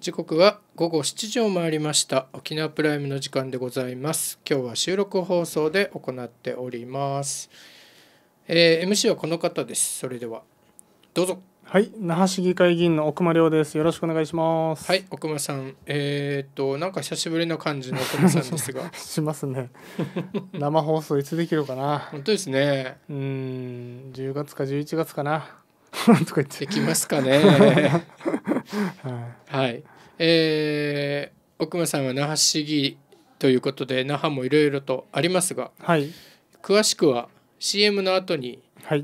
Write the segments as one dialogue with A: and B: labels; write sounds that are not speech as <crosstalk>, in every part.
A: 時刻は午後7時を回りました沖縄プライムの時間でございます今日は収録放送で行っております、えー、MC はこの方ですそれではどうぞはい那覇市議会議員の奥間亮ですよろしくお願いしますはい奥間さんえー、っとなんか久しぶりの感じの奥間さんですが <laughs> しますね生放送いつできるかな本当ですねうん10月
B: か11月かな <laughs> とか言ってできますかねは
A: い、はい、えー、奥間さんは那覇市議ということで那覇もいろいろとありますが、はい、詳しくは CM の後に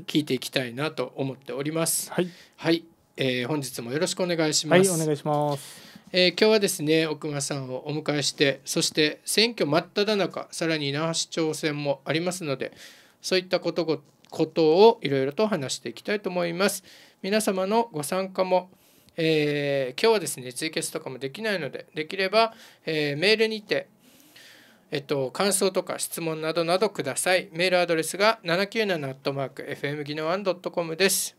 A: 聞いていきたいなと思っております。はい、はい、えー、本日もよろしくお願いします。はい、お願いします。えー、今日はですね奥間さんをお迎えしてそして選挙真っ只中さらに那覇市長選もありますのでそういったことことをいろいろと話していきたいと思います。皆様のご参加も、えー、今日はですねツイキャスとかもできないのでできれば、えー、メールにてえっと、感想とか質問などなどください。メールアドレスが 797-FM 技能 1.com です。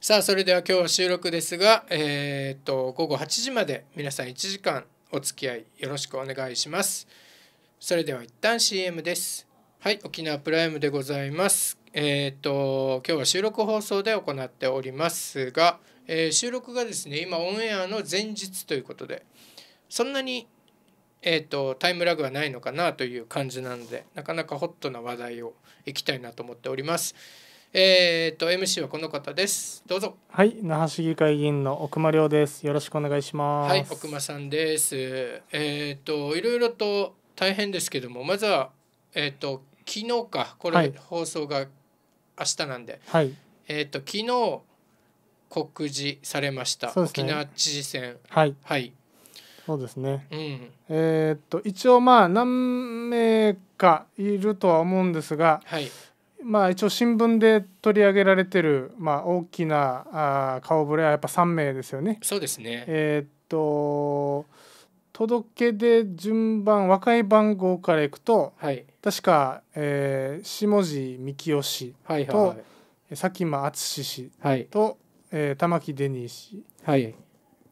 A: さあ、それでは今日は収録ですが、えー、っと、午後8時まで皆さん1時間お付き合いよろしくお願いします。それでは一旦 CM です。はい、沖縄プライムでございます。えっ、ー、と今日は収録放送で行っておりますが、えー、収録がですね今オンエアの前日ということで、そんなにえっ、ー、とタイムラグはないのかなという感じなので、なかなかホットな話題をいきたいなと思っております。えっ、と MC はこの方です。どうぞ。
B: はい、那覇市議会議員の奥間亮です。よろしくお願いします。はい、
A: 奥間さんです。えっ、といろいろと大変ですけども、まずはえっ、と昨日かこれ、放送が明日なんで、はいえっと昨日告示されました、そうですね沖縄知事選
B: はいはい、そうですねうん、えーっと一応まあ何名かいるとは思うんですがはいまあ一応新聞で取り上げられてるまあ大きなあ顔ぶれはやっぱ3名ですよねそうですねえーっと届け出順番若い番号からいくとはい確か、えー、下地幹夫氏と、はいはいはい、佐喜真敦氏と、はい、えー、玉城デニー氏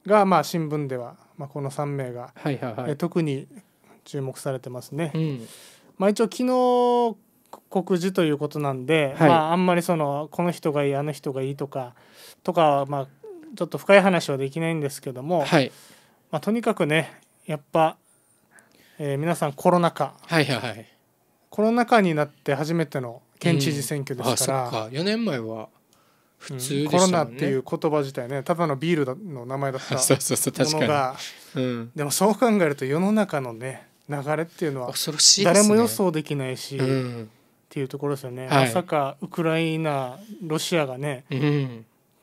B: が、まあ、新聞では、まあ、この3名が、はいはいはい、えー、特に注目されてますね。うん、まあ、一応昨日告示ということなんで、はい、まあ、あんまりそのこの人がいいあの人がいいとかとかは、まあ、ちょっと深い話はできないんですけども、はい、まあ、とにかくねやっぱ、えー、皆さんコロナ禍、はいはいはい、コロナ禍になって初めての県知事選挙ですから、うん、あ
A: あ4年前は普通、ねうん、コロナってい
B: う言葉自体ねただのビールの名前だった <laughs> ものがうん、でもそう考えると世の中のね流れっていうのは誰も予想できないし、ねうん、っていうところですよね、はい、まさかウクライナロシアがね、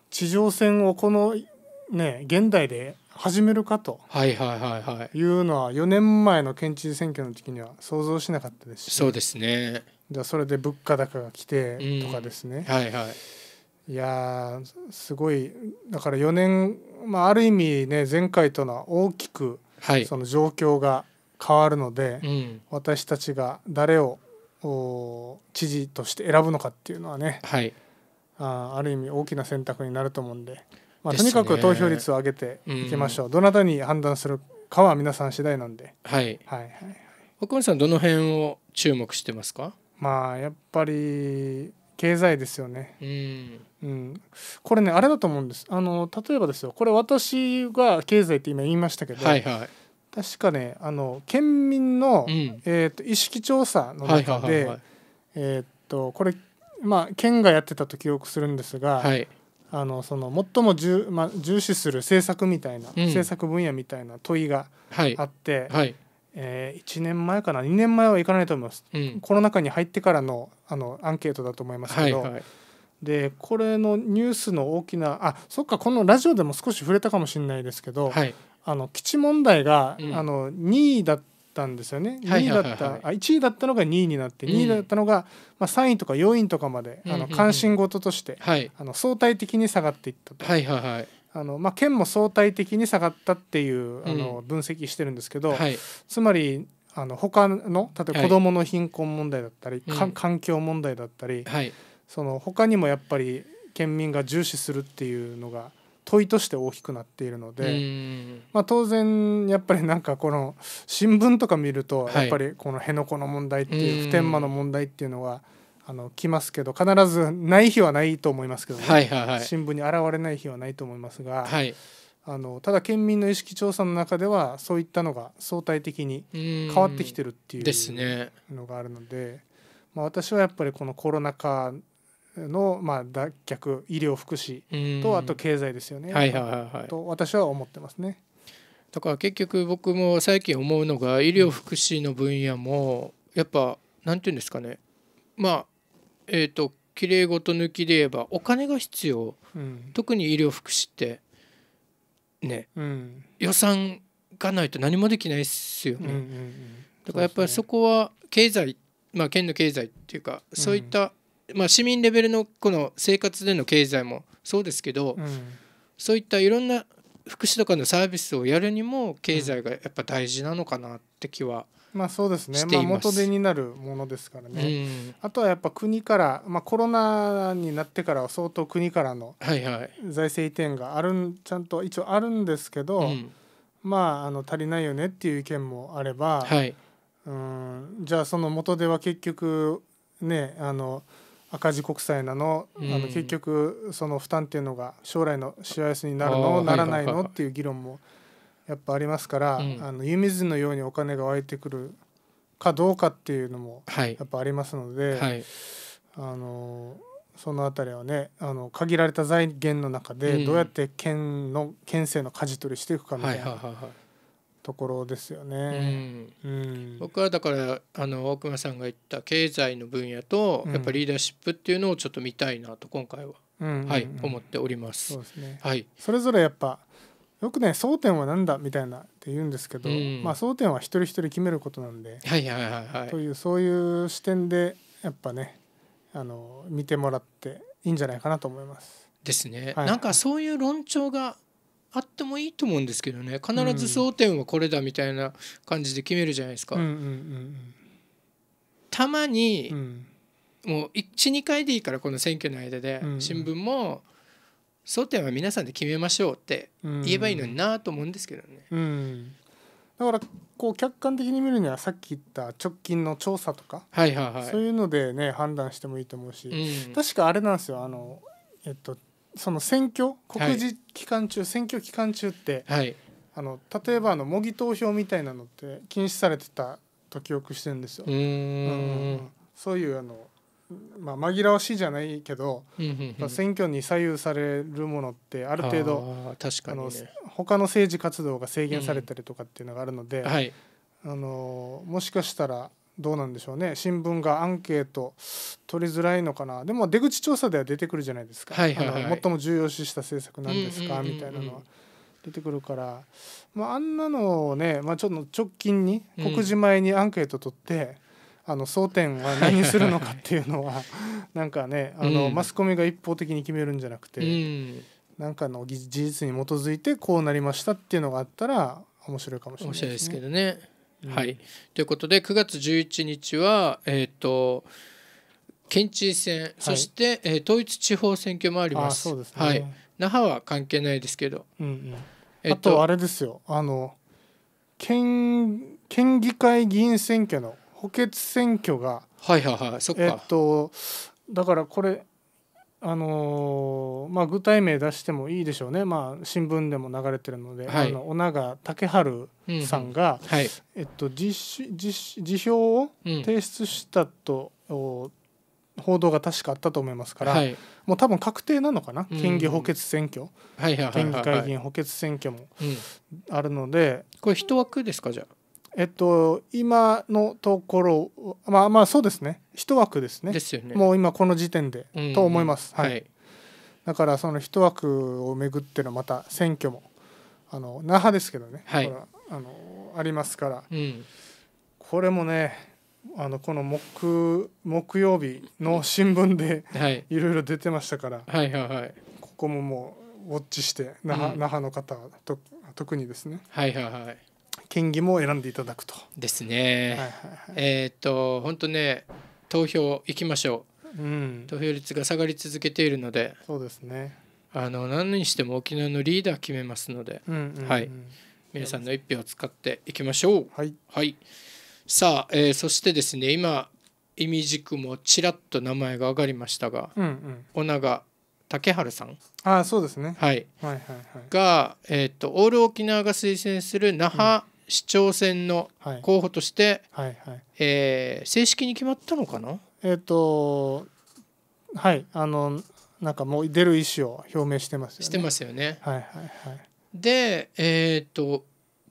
B: 地上戦をこのね現代で始めるかというのは4年前の県知事選挙の時には想像しなかったですしそうですねじゃあそれで物価高が来てとかですね、うん、はいはいいやすごいだから4年、まあ、ある意味ね前回とのは大きくその状況が変わるので、はいうん、私たちが誰を知事として選ぶのかっていうのはね、はい、あある意味大きな選択になると思うんで。まあ、とにかく投票率を上げていきましょう、うん、どなたに判断するかは皆さん次第なんで
A: はい、はいはい奥森さんどの辺を注目してますか
B: まあやっぱり
A: 経済ですよ
B: ね、うん、うん、これねあれだと思うんですあの例えばですよこれ私が経済って今言いましたけど、はいはい、確かねあの県民の、うん、えーと、意識調査の中で、はいえっ、とこれまあ県がやってたと記憶するんですが、はい、あのその最も重,、まあ、重視する政策みたいな、うん、政策分野みたいな問いがあって、はいはい、えー、1年前かな2年前はいかないと思います、うん、コロナ禍に入ってからのあのアンケートだと思いますけど、はいはい、でこれのニュースの大きなあそっかこのラジオでも少し触れたかもしれないですけど、はい、あの基地問題が、うん、あの2位だったたんですよね2位だった、あ1位だったのが2位になって2位だったのが、まあ、3位とか4位とかまで、あの関心事として、あの相対的に下がっていったと。はいはいはいあのまあ、県も相対的に下がったっていうあの分析してるんですけど、つまりあの他の例えば子どもの貧困問題だったり、環境問題だったり、その他にもやっぱり県民が重視するっていうのが問いとして大きくなっているの
C: で、
B: まあ、当然やっぱりなんかこの新聞とか見るとやっぱりこの辺野古の問題っていう普天間の問題っていうのはあの来ますけど必ずない日はないと思いますけど、ね新聞に現れない日はないと思いますが、あのただ県民の意識調査の中ではそういったのが相対的に変わってきてるっていうのがあるので。まあ、私はやっぱりこのコロナ禍の、
A: まあ、脱却医療福祉とあと経済ですよね、はいはいはいはい、と私は思ってますね。だから結局僕も最近思うのが医療福祉の分野もやっぱなんて言うんですかねまあえっ、ー、ときれいごと抜きで言えばお金が必要、うん、特に医療福祉ってね、うん、予算がないと何もできないっすよね、うんうんうん、だからやっぱりそこは経済まあ県の経済っていうかそういったまあ、市民レベルのこの生活での経済もそうですけど、うん、そういったいろんな福祉とかのサービスをやるにも経済がやっぱ大事なのかなって気は、
B: まあそうですねまあ、元手になるものですからね、うん、あとはやっぱ国から、まあ、コロナになってからは相当国からの財政移転があるんちゃんと一応あるんですけど、うん、まああの足りないよねっていう意見もあれば、はい、うんじゃあその元手は結局ねあの赤字国債なの,、あの結局その負担っていうのが将来の幸せになるのならないのっていう議論もやっぱありますから、あの湯水のようにお金が湧いてくるかどうかっていうのもやっぱありますので、はいはい、あのその辺りはねあの限られた財源の中でどうやって県の県政の舵取りしていくかみたいな。はいはいはいところですよね、うん、うん、
A: 僕はだからあの大隈さんが言った経済の分野と、やっぱリーダーシップっていうのをちょっと見たいなと今回は、
C: うんうんうん、はい、思
A: っております。そうですねはい、それぞれやっぱよく
B: ね争点は何だみたいなって言うんですけど、うん、まあ、争点は一人一人決めることなんで、はいはいはいはい、というそういう視点でやっぱねあの見てもらって
A: いいんじゃないかなと思います。ですね、はい、なんかそういう論調があってもいいと思うんですけどね必ず争点はこれだみたいな感じで決めるじゃないですか。たまに、うん、もう12回でいいからこの選挙の間で、新聞も争点は皆さんで決めましょうって言えばいいのになと思うんですけどね。
B: うんうんだからこう客観的に見るにはさっき言った直近の調査とか、はいはいはい、そういうのでね判断してもいいと思うし、確かあれなんですよあの、えっと、その選挙告示期間中、はい、選挙期間中って、はい、あの例えばあの模擬投票みたいなのって禁止されてたと記憶してるんですよ。うん、そういうあのまあ、紛らわしいじゃないけど、うん選挙に左右されるものってある程度あ確かに、ね、の他の政治活動が制限されたりとかっていうのがあるので、うんはい、あのもしかしたらどうなんでしょうね新聞がアンケート取りづらいのかなでも出口調査では出てくるじゃないですか、あの最も重要視した政策なんですか、みたいなのは出てくるから、まあ、あんなのをね、まあ、ちょっと直近に告示前にアンケート取って、うん、あの争点は何するのかっていうのは <laughs> なんかねあの、うん、マスコミが一方的に決めるんじゃなくて。うんなんかの事実に基づいてこうなりました
A: っていうのがあったら面白いかもしれないですね。面白いですけどねはい、ということで9月11日は、えーと、県知事選、そして、えー、統一地方選挙もあります。すね、はい、那覇は関係ないですけど、うんうんえー、あとあれで
B: すよあの県県議会議員選挙の補欠選挙が
A: はいはいはいそっか、えー、
B: とだからこれあのー、まあ、具体名出してもいいでしょうね、まあ、新聞でも流れてるので、はい、あの尾長竹春さんが、辞表を提出したと、うん報道が確かあったと思いますから、はい、もう多分確定なのかな、うん、県議補欠選挙、県議会議員補欠選挙もあるので、これ一枠ですかじゃあえっと、今のところまあまあそうですね一枠ですねですよねもう今この時点で、と思います、はい、はい、だからその一枠をめぐってのまた選挙もあの那覇ですけどね、はい、あのありますから、うん、これもねあのこの木木曜日の新聞で、はい、いろいろ出てましたから、はいはいはい、ここももうウォッチして那覇うん、那覇の方と
A: 特にですね。はいはいはい県議も選んでいただくと。ですね。はいはいはい、えっ、ー、と本当ね投票行きましょう、うん。投票率が下がり続けているので。そうですね。あの何にしても沖縄のリーダー決めますので、うんうんうん、はい。皆さんの一票を使っていきましょう。はい。はい、さあ、えー、そしてですね今意味軸もちらっと名前が上がりましたが、うんうん、オナ竹春さんあそうですね、はい、はいはいはいが、えーと、オール沖縄が推薦する那覇市長選の候補として、はいはいはえ正式に決まったのかなえっ、とはいあの
B: なんかもう出る
A: 意思を表明してますよね。してますよね。は
B: いはいはい、
A: でえっ、ー、と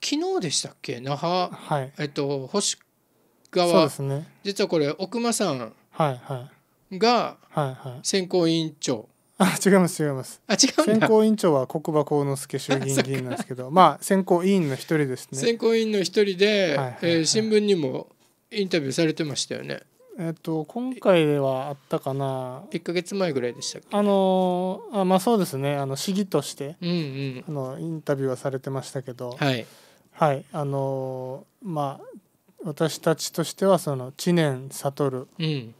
A: 昨日でしたっけ那覇、はい、えっ、と星川そうです、ね、実はこれ奥間さんが選考委員長。はいはいはいはい、
B: あ違います違いますあ違うん選考委員長は国場幸之助衆議院議員なんですけどまあ選考委員の一人ですね選
A: 考委員の一人で、はいはいはいえー新聞にもインタビューされてましたよね
B: えっと今回ではあったかな
A: 1か月前ぐらいでしたっけ
B: あのあまあそうですねあの市議としてうんうんあのインタビューはされてましたけどはいはいあのまあ私たちとしてはその知念悟うん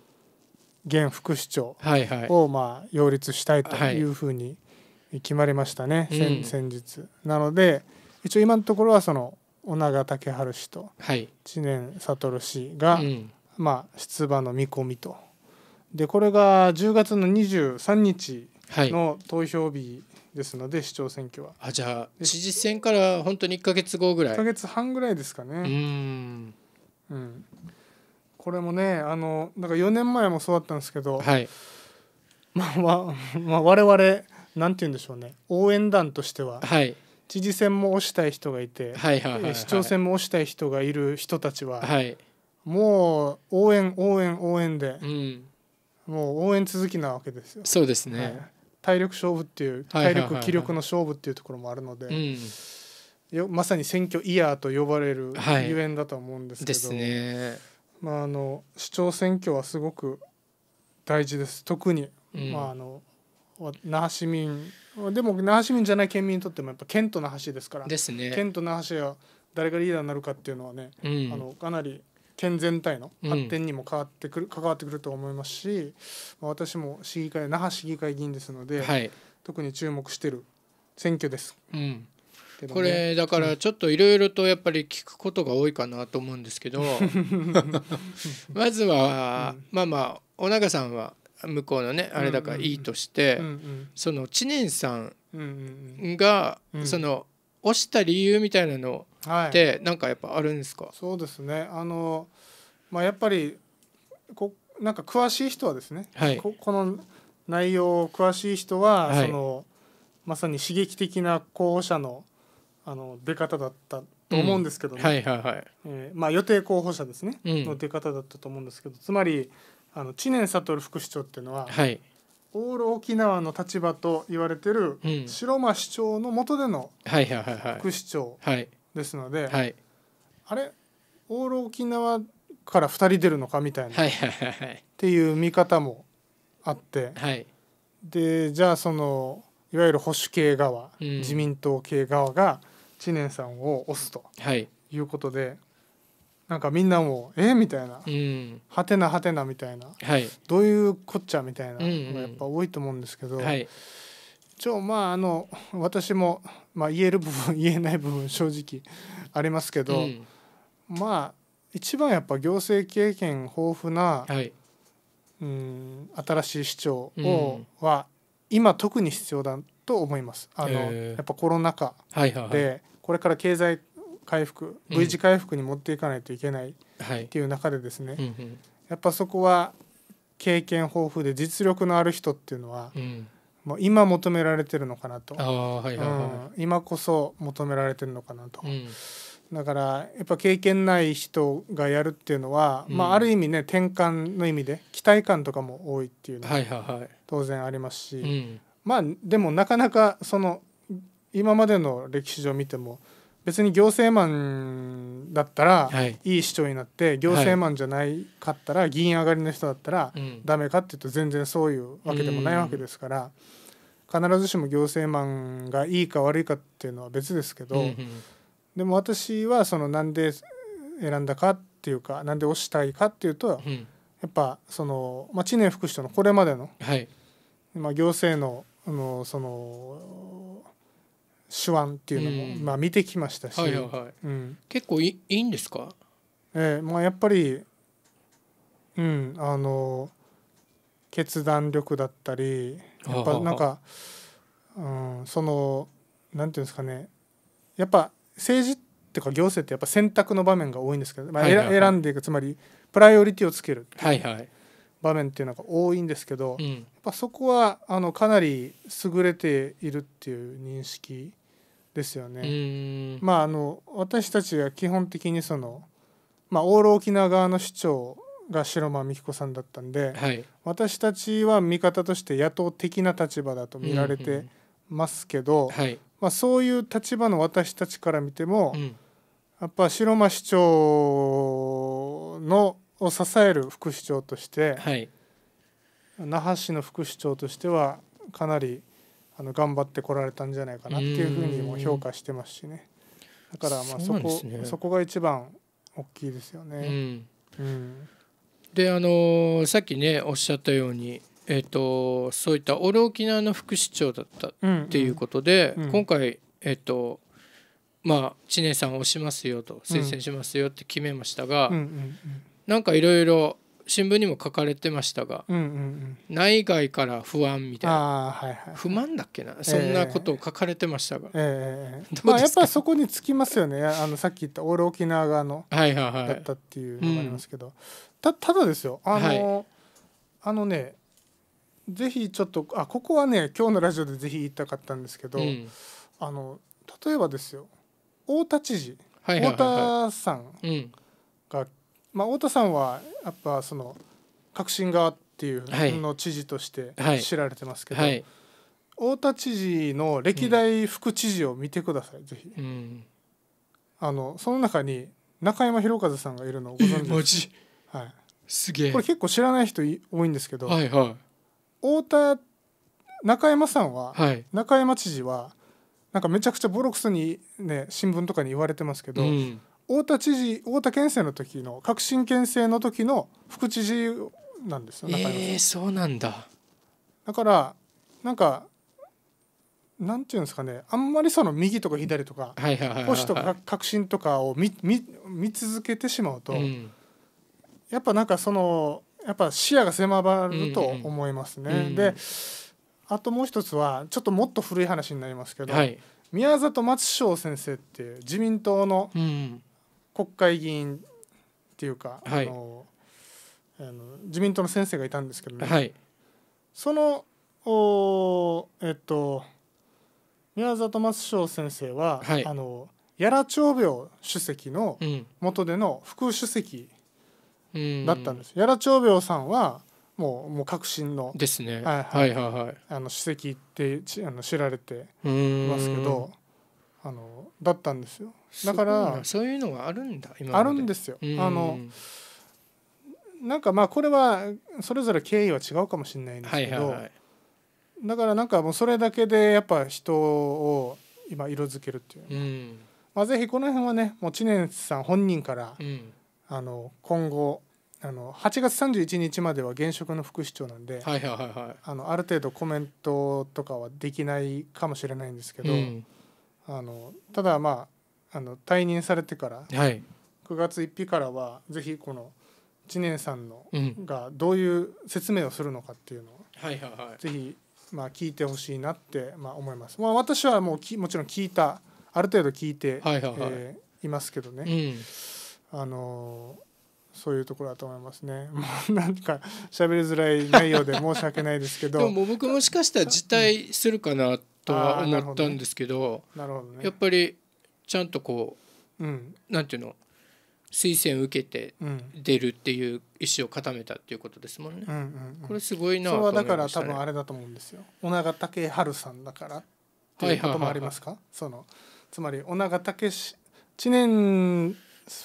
B: 現副市長をまあ擁立したいというふうに決まりましたね、はい、先日。なので一応今のところはその尾長竹春氏と知念悟氏が、まあ出馬の見込みと。でこれが10月の23日の投票日ですので、市長選挙はあじゃあ知事選
A: から本当に1か月後ぐらい1か月半ぐらいですかねう
C: ん
B: うんこれもねあのだから4年前もそうだったんですけど、はい、まあ、まあ、我々なんて言うんでしょうね応援団としては、はい、知事選も推したい人がいて、はいはいはいはい、市長選も推したい人がいる人たちは、はい、もう応援応援応援で、うん、もう応援続きなわけですよ。そうですね、はい、体力勝負っていう体力気力の勝負っていうところもあるので、よまさに選挙イヤーと呼ばれるゆえんだと思うんですけど。です
C: ね。
B: まあ、あの市長選挙はすごく大事です特に、うん、まあ、あの那覇市民でも那覇市民じゃない県民にとってもやっぱ県と那覇市ですからです、ね、県と那覇市は誰がリーダーになるかっていうのはね、うん、あのかなり県全体の発展にも変わってくる、うん、関わってくると思いますし、まあ、私も市議会那覇市議
A: 会議員ですの
B: で、はい、特に注目してる選挙です。
C: うんね、こ
B: れだ
A: からちょっといろいろとやっぱり聞くことが多いかなと思うんですけど <laughs> まずは、うん、まあまあ小長さんは向こうのねあれだからいいとして、うんうん、その知念さんが、うんうん、その押した理由みたいなのってなんかやっぱあるんですか、はい、そうですねあの、
B: まあ、やっぱりこなんか詳しい人はですね、はい、ここの内容詳しい人は、はい、そのまさに刺激的な候補者のあの出方だったと思うんですけどね、うん、はいはいはい、えー、まあ、予定候補者ですね、うん、の出方だったと思うんですけどつまりあの知念悟副市長っていうのは、はい、オール沖縄の立場と言われてる城間市長の下での副市長ですので、はいあれオール沖縄から2人出るのかみたいな、はい
A: はいはい、っ
B: ていう見方もあって、はい、でじゃあそのいわゆる保守系側、うん、自民党系側が。知念さんを押すということで、はい、なんかみんなも「えみたいな「はてなはてな」みたいな、はい、どういうこっちゃみたいなのがやっぱ多いと思うんですけど。うんうんはい一応まああの私も、まあ、言える部分 <laughs> 言えない部分正直ありますけど、うん、まあ一番やっぱ行政経験豊富な、はい、うん新しい市長を、うん、は今特に必要だと思います。あの、えー、やっぱコロナ禍で、これから経済回復 V 字回復に持っていかないといけないっていう中でですね、うんはい、やっぱそこは経験豊富で実力のある人っていうのは、うん、もう今求められてるのかなと、はいはい、今こそ求められてるのかなと。うんだからやっぱ経験ない人がやるっていうのは、うん、まあ、ある意味ね転換の意味で期待感とかも多いっていうのは当然ありますし、はいはいまあでもなかなかその今までの歴史上見ても別に行政マンだったらいい市長になって、行政マンじゃないかったら議員上がりの人だったらダメかっていうと全然そういうわけでもないわけですから必ずしも行政マンがいいか悪いかっていうのは別ですけど、でも私はそのなんで選んだかっていうかなんで推したいかっていうと、やっぱその、まあ、知念副首相のこれまでの、まあ、行政のあのその手腕っていうのも、うんまあ、見てきましたし、はいはいはいうん結構いいいんですかええまあ、やっぱり、うん、あの決断力だったり
C: やっぱなんか、
B: うん、そのなんていうんですかねやっぱ政治っていうか行政ってやっぱ選択の場面が多いんですけど、まあはいはいはい選選んでいくつまりプライオリティをつけるはいはい場面っていうのが多いんですけど、うん、やっぱそこはあのかなり優れているっていう認識ですよね。まああの私たちは基本的にその、まあ、オール沖縄側の市長が城間美紀子さんだったんで、はい、私たちは味方として野党的な立場だと見られてますけど、うんうんはい、まあ、そういう立場の私たちから見ても、うん、やっぱ城間市長のを支える副市長として、はい、那覇市の副市長としてはかなりあの頑張ってこられたんじゃないかなっていうふうにも評価してますしねだからまあそこ、ね、そこが一番大きいですよね。うんうん、
A: であのー、さっきねおっしゃったように、えーと、そういったオール沖縄の副市長だったっていうことで、うんうん、今回、えーとまあ、知念さんを推しますよと推薦しますよって決めましたが、うんうんうんなんかいろいろ新聞にも書かれてましたが、うん
C: うんうん、
A: 内外から不安みたいな、はいはい、不満だっけな、えー、そんなことを書かれてましたが、えー、まあ、やっぱそこ
B: につきますよねあのさっき言ったオール沖縄側の、はいはいはい、だったっていうのがありますけど、うん、たただですよあの、はい、あのねぜひちょっとあここはね今日のラジオでぜひ言いたかったんですけど、うん、あの例えばですよ太田知事、はいはいはい、太田さん、うんまあ、太田さんはやっぱその革新側っていうの知事として知られてますけど、はいはい、太田知事の歴代副知事を見てください、うん、ぜひ、うん、あのその中に中山博一さんがいるのをご存知ですか、はい、
A: すげえこれ結
B: 構知らない人多いんですけど、はいはい、太田中山さんは、はい、中山知事はなんかめちゃくちゃボロクソにね新聞とかに言われてますけど、うん太田知事太田県政の時の革新県政の時の副知事なんですよ中山さん、えー、そうなんだだからなんかなんていうんですかねあんまりその右とか左とか保守とか革新とかを見見見続けてしまうと、うん、やっぱなんかそのやっぱ視野が狭まると思いますね。うんうん、であともう一つはちょっともっと古い話になりますけど、はい、宮里松章先生っていう自民党の国会議員っていうか、はい、あのあの自民党の先生がいたんですけどね、はい、そのおえっと宮里松翔先生は、はい、あの屋良長病主席の元での副主席だったんです。屋良長病さんはもうもう革新のですね、はいはいはいあの主席ってあの知られてますけど。あのだったん
A: ですよだからそういうのがあるんだ今あるんですよ、あの
B: なんかまあこれはそれぞれ経緯は違うかもしれないんですけど、はいはいはい、だからなんかもうそれだけでやっぱ人を今色づけるっていう、うん、まあ、ぜひこの辺はねもう知念さん本人から、うん、あの今後あの8月31日までは現職の副市長なんで、はいはいはいはい、あのある程度コメントとかはできないかもしれないんですけど、うんあのただまああの退任されてから、はい、9月1日からはぜひこの知念さんの、うん、がどういう説明をするのかっていうのを、はいはいはい、ぜひまあ聞いてほしいなって、まあ、思います。まあ、私はもうきもちろん聞いたある程度聞いて、はいはい、えー、いますけどね、うん、あのそういうところだと思いますね。<laughs> もうなんか喋りづらい内容で申し訳ないですけど <laughs> でも
A: 僕もしかしたら辞退するかなってとは思ったんですけど、なるほど、ね、やっぱりちゃんとこう、うん、なんていうの推薦受けて出るっていう意思を固めたっていうことですもんね。うんうんうん、これすごいな、
B: ね、それはだから多分
A: あれだと思うんですよ。
B: 尾長武春さんだからっ
A: ていうこともあります
B: か。はいはいはそのつまり尾長武知念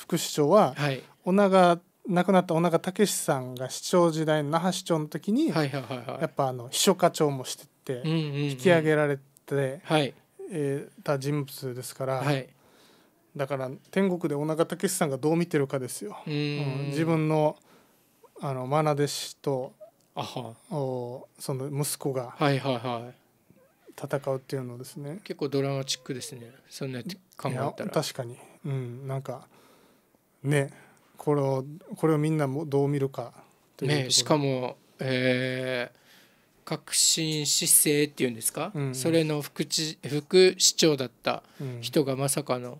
B: 副市長は、はい、小永亡くなった尾長武さんが市長時代の那覇市長の時に、はいはいはいやっぱあの秘書課長もしてて、うんうん引き上げられってた人物ですから、はい、だから天国で尾長武さんがどう見てるかですよ。うん、自分のあの愛弟子とあはおその息子が戦
A: うっていうのですね、はいはい、結構ドラマチックですねそんな
C: 考え
B: たら確かにうんなんかねこれをこれをみんなも
A: どう見るかねしかもえー革新姿勢っていうんですか、うんうん、それの副知副市長だった人がまさかの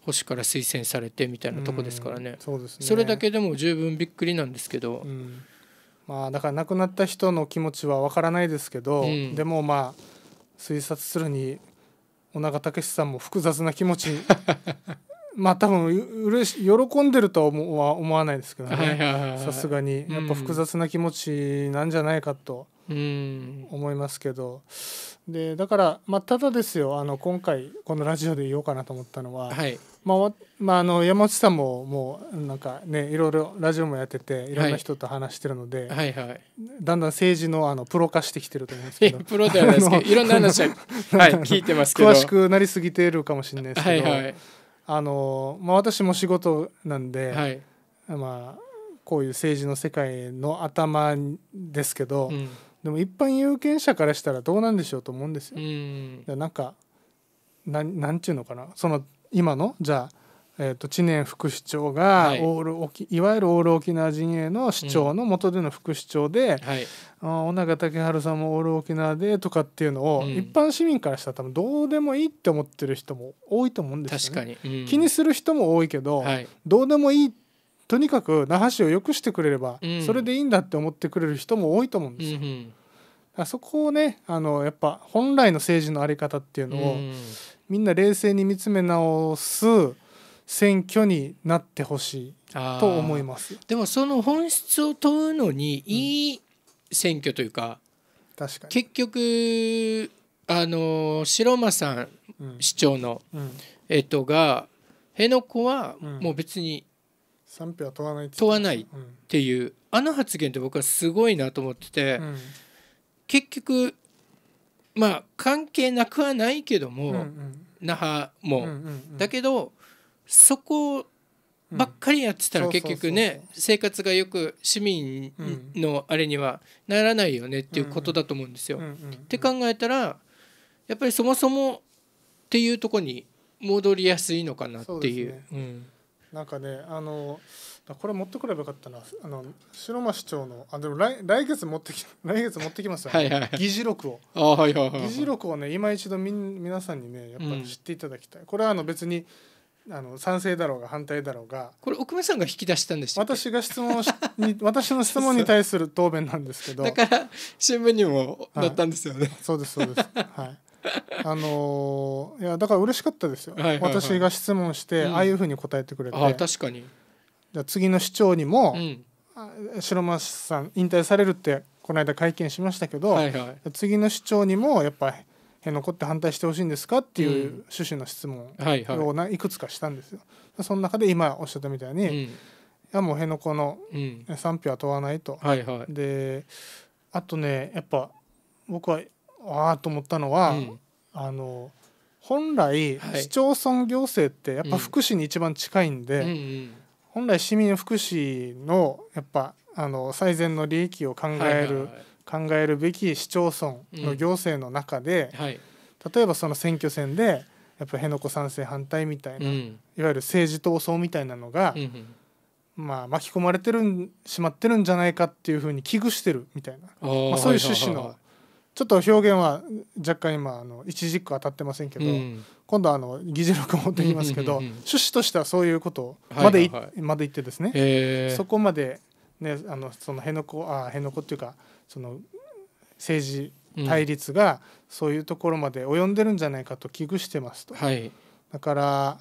A: 星から推薦されてみたいなとこですからねうんそね、それだけでも十分びっくりなんですけど、うん、
B: まあ、だから亡くなった人の気持ちはわからないですけど、うん、でもまあ推察するに尾長武さんも複雑な気持ち <laughs> まあ多分うれし喜んでるとは思わないですけどねさすがにやっぱ複雑な気持ちなんじゃないかと。思いますけどでだから、まあ、ただですよあの今回このラジオで言おうかなと思ったのは、はい、まあまあ、あの山内さんももうなんかねいろいろラジオもやってていろんな人と話してるので、はいはいはい、だんだん政治のあのプロ化してきてると思いますけど <laughs> プロではないですけど <laughs> いろんな話は、<laughs> はい、聞いてますけど詳しくなりすぎてるかもしれないですけど、はいはい、あのまあ、私も仕事なんで、はい、まあ、こういう政治の世界の頭ですけど、うんでも一般有権者からしたらどうなんでしょうと思うんですよ。うなんかなんなんちゅうのかなその今のじゃあ、えーと、知念副市長が、はい、オールいわゆるオール沖縄陣営の市長の元での副市長で、うんはい、あ長竹春さんもオール沖縄でとかっていうのを、うん、一般市民からしたら多分どうでもいいって思ってる人も多いと思うんですよね。確かに、うん、気にする人も多いけど、はい、どうでもいいってとにかく那覇市を良くしてくれれば、それでいいんだって思ってくれる人も多いと思うんですよ。うそこをねあのやっぱ本来の政治の在り方っていうのを、みんな冷静に見つめ直す選挙になってほしいと思いますでもその本
A: 質を問うのにいい選挙というかうん、か結局あの白間さん市長の、うんうん、えっとが辺野古はもう別に賛否は問わない問わないっていう、うん、あの発言って僕はすごいなと思ってて、うん、結局まあ関係なくはないけども、うんうん、那覇も、うんうんうん、だけどそこばっかりやってたら結局ね生活がよく市民のあれにはならないよねっていうことだと思うんですよ。って考えたらやっぱりそもそもっていうとこに戻りやすいのかなっていう。うね
B: うん、なんかねあのこれ持ってくればよかったなあの白間市長のあでも来来月持ってき <laughs> 来月持ってきますよ、ね、はいはい、議事録をあ、はいはいはい、議事録をね今一度み皆さんにねやっぱり知っていただきたい、うん、これはあの別にあの賛成だろうが反対だろうがこれ奥目さんが引き出したんです私が質問しに <laughs> 私の質問に対する答弁なんですけどだから新聞にも載ったんですよね、はい、そうですそうですはいあのー、いやだから嬉しかったですよ、はいはいはい、私が質問して、うん、ああいうふうに答えてくれてあ確かにじゃ次の市長にも、
A: う
B: ん、白松さん引退されるってこの間会見しましたけど、はいはい、次の市長にもやっぱり辺野古って反対してほしいんですかっていう趣旨の質問をいくつかしたんですよ。はいはい、その中で今おっしゃったみたいに、うん、いやもう辺野古の賛否は問わないと。はいはい、であとねやっぱ僕はああと思ったのは、うん、あの本来、市町村行政ってやっぱ福祉に一番近いんで、うん本来市民福祉のやっぱあの最善の利益を考える、考えるべき市町村の行政の中で、うんはい、例えばその選挙戦でやっぱ辺野古賛成反対みたいな、うん、いわゆる政治闘争みたいなのが、うんまあ、巻き込まれてるしまってるんじゃないかっていうふうに危惧してるみたいな、まあ、そういう趣旨のちょっと表現は若干今あの一軸当たってませんけど、うん、今度あの議事録持ってきますけど、うんうんうん趣旨としてはそういうことまで、はいはいはい、まで言ってですねそこまで、ね、あのその辺野古あ辺野古っていうかその政治対立がそういうところまで及んでるんじゃないかと危惧してますと。はい、だから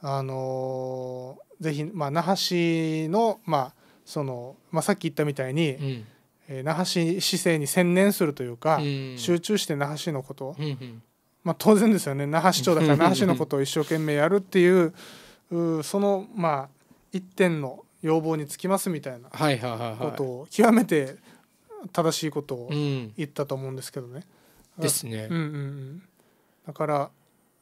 B: あのー、ぜひ、まあ、那覇市の,、まあそのまあ、さっき言ったみたいに、うん那覇市市政に専念するというか、集中して那覇市のこと、まあ、当然ですよね那覇市長だから <laughs> 那覇市のことを一生懸命やるっていうそのまあ一点の要望につきますみたいな
A: ことを
B: 極めて正しいことを言ったと思うんですけどね。ですね。うんうんうん、だから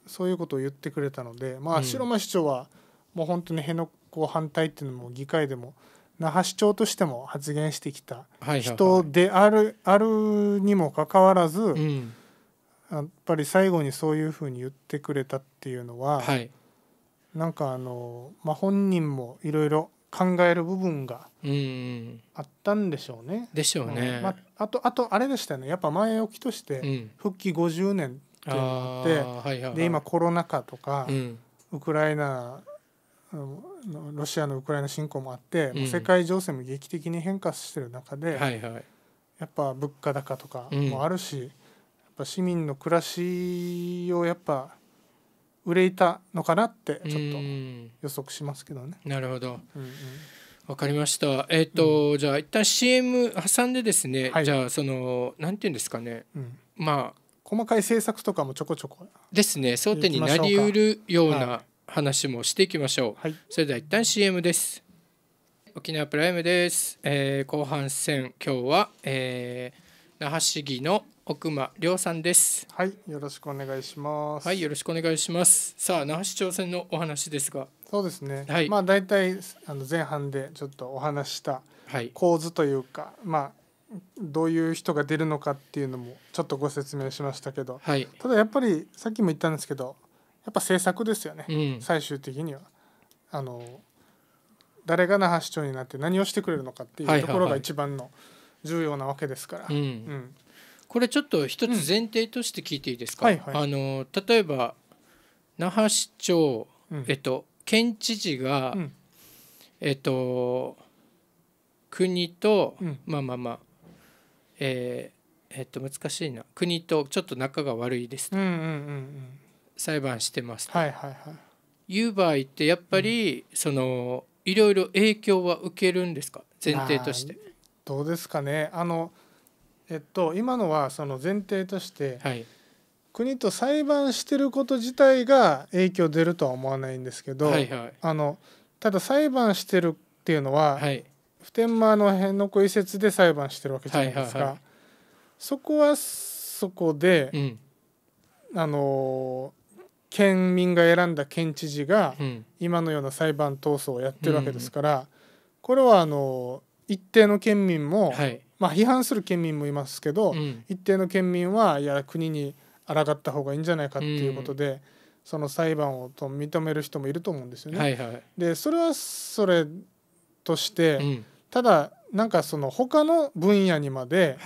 B: そういうことを言ってくれたので、まあ、白間市長はもう本当に辺野古反対っていうのも議会でも那覇市長としても発言してきた人である,、あるにもかかわらず、うん、やっぱり最後にそういうふうに言ってくれたっていうのは、はい、なんかあの、まあ、本人もいろいろ考える部分があったんでしょうね。でしょうね。うん、まあ、あとあとあれでしたよねやっぱ前置きとして復帰50年っていうのはいはいはい、で今コロナ禍とか、うん、ウクライナロシアのウクライナ侵攻もあって、うん、世界情勢も劇的に変化してる中で、はいはい、やっぱ物価高とかもあるし、うん、やっぱ市民の暮らしをやっぱ憂いたのかなって
A: ちょっと予測しますけどね。なるほど、うんうんわかりました。えっ、ー、と、うん、じゃあ一旦 CM 挟んでですね、はい、じゃあそのなんていうんですかね、う
C: ん、
B: まあ細かい政策とかもちょこちょこ
A: ですね争点になりうるような、はい話もしていきましょう、はい、それでは一旦 CM です沖縄プライムです、えー、後半戦今日は、えー、那覇市議の奥間亮さんですはいよろしくお願いしますはいよろしくお願いしますさあ那覇市長選のお話ですが
B: そうですね、はい、まあ大体あの前半でちょっとお話した構図というか、はい、まあどういう人が出るのかっていうのもちょっとご説明しましたけど、はい、ただやっぱりさっきも言ったんですけどやっぱ政策ですよね、うん、最終的にはあの誰が那覇市長になって何をしてくれるのかっ
A: ていうところが一番の重要なわけですから。これちょっと一つ前提として聞いていいですか、あの例えば那覇市長、うん、えっと、県知事が、うん、えっと、国と、うん、まあまあまあえー、えっと難しいな国とちょっと仲が悪いですと、裁判してますと、はいはいはい、いう場合ってやっぱり、うん、そのいろいろ影響は受けるんですか前提として。どうですかねあのえっと今のはその前提と
B: して、はい、国と裁判してること自体が影響出るとは思わないんですけど、はいはい、あのただ裁判してるっていうのは、はい、普天間の辺の移設で裁判してるわけじゃないですか。はいはいはい、そこはそこで、うん、あの県民が選んだ県知事が今のような裁判闘争をやってるわけですから、これはあの一定の県民も、まあ批判する県民もいますけど、一定の県民はいや国に抗った方がいいんじゃないかっていうことで、その裁判をと認める人もいると思うんですよね。でそれはそれとして、ただなんかその他の分野にまで、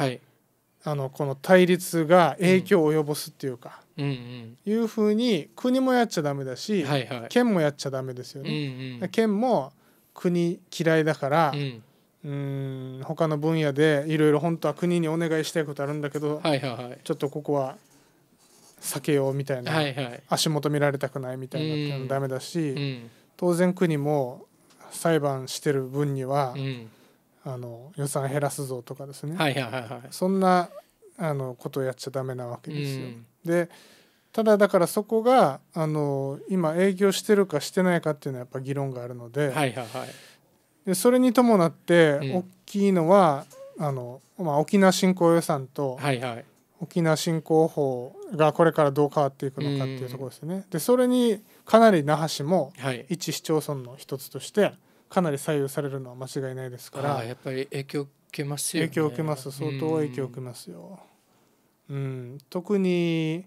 B: あのこの対立が影響を及ぼすっていうか。
C: い
B: うふうに国もやっちゃダメだし、はいはい、県もやっちゃダメですよね。うんうん、県も国嫌いだから、うんうん他の分野でいろいろ本当は国にお願いしたいことあるんだけど、はいはいはい、ちょっとここは避けようみたいな、はいはい、足元見られたくないみたいなってのダメだし、うん、当然国も裁判してる分には、うん、あの予算減らすぞとかですね、はいはいはいはい、そんなあのことをやっちゃダメなわけですよ。うん、でただだからそこがあの今営業してるかしてないかっていうのはやっぱ議論があるのではいはいはい、でそれに伴って大きいのは、うん、あのまあ、沖縄振興予算と、はいはい、沖縄振興法がこれからどう変わっていくのかっていうところですね。うん、でそれにかなり那覇市も一市町村の一つとしてかなり左右されるのは間違いないですから。やっぱり影響受けますよ、ね、影響受けます相当影響受けますよ。うん、特に、